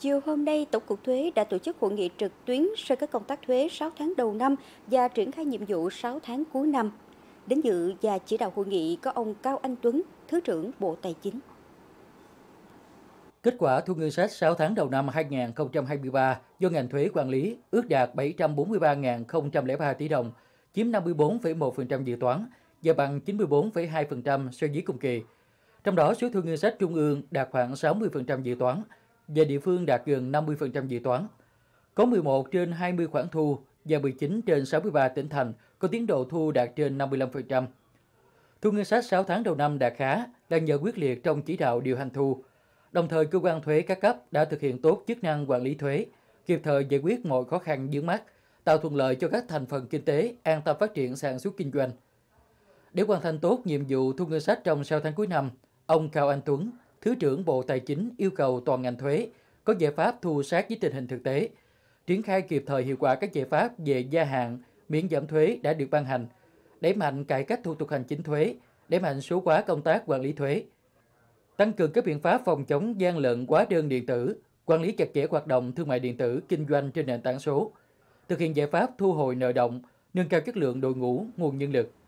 Chiều hôm nay, Tổng cục Thuế đã tổ chức hội nghị trực tuyến sơ kết công tác thuế 6 tháng đầu năm và triển khai nhiệm vụ 6 tháng cuối năm. Đến dự và chỉ đạo hội nghị có ông Cao Anh Tuấn, Thứ trưởng Bộ Tài chính. Kết quả thu ngân sách 6 tháng đầu năm 2023 do ngành thuế quản lý ước đạt 743.003 tỷ đồng, chiếm 54,1% dự toán và bằng 94,2% so với cùng kỳ. Trong đó, số thu ngân sách trung ương đạt khoảng 60% dự toán, và địa phương đạt gần 50% dự toán. Có 11 trên 20 khoản thu và 19 trên 63 tỉnh thành có tiến độ thu đạt trên 55%. Thu ngân sách 6 tháng đầu năm đạt khá đang nhờ quyết liệt trong chỉ đạo điều hành thu. Đồng thời, cơ quan thuế các cấp đã thực hiện tốt chức năng quản lý thuế, kịp thời giải quyết mọi khó khăn dướng mắt, tạo thuận lợi cho các thành phần kinh tế an tâm phát triển sản xuất kinh doanh. Để hoàn thành tốt nhiệm vụ thu ngân sách trong 6 tháng cuối năm, ông Cao Anh Tuấn, Thứ trưởng Bộ Tài chính yêu cầu toàn ngành thuế có giải pháp thu sát với tình hình thực tế, triển khai kịp thời hiệu quả các giải pháp về gia hạn, miễn giảm thuế đã được ban hành, đẩy mạnh cải cách thủ tục hành chính thuế, đẩy mạnh số hóa công tác quản lý thuế, tăng cường các biện pháp phòng chống gian lận quá đơn điện tử, quản lý chặt chẽ hoạt động thương mại điện tử, kinh doanh trên nền tảng số, thực hiện giải pháp thu hồi nợ động, nâng cao chất lượng đội ngũ, nguồn nhân lực.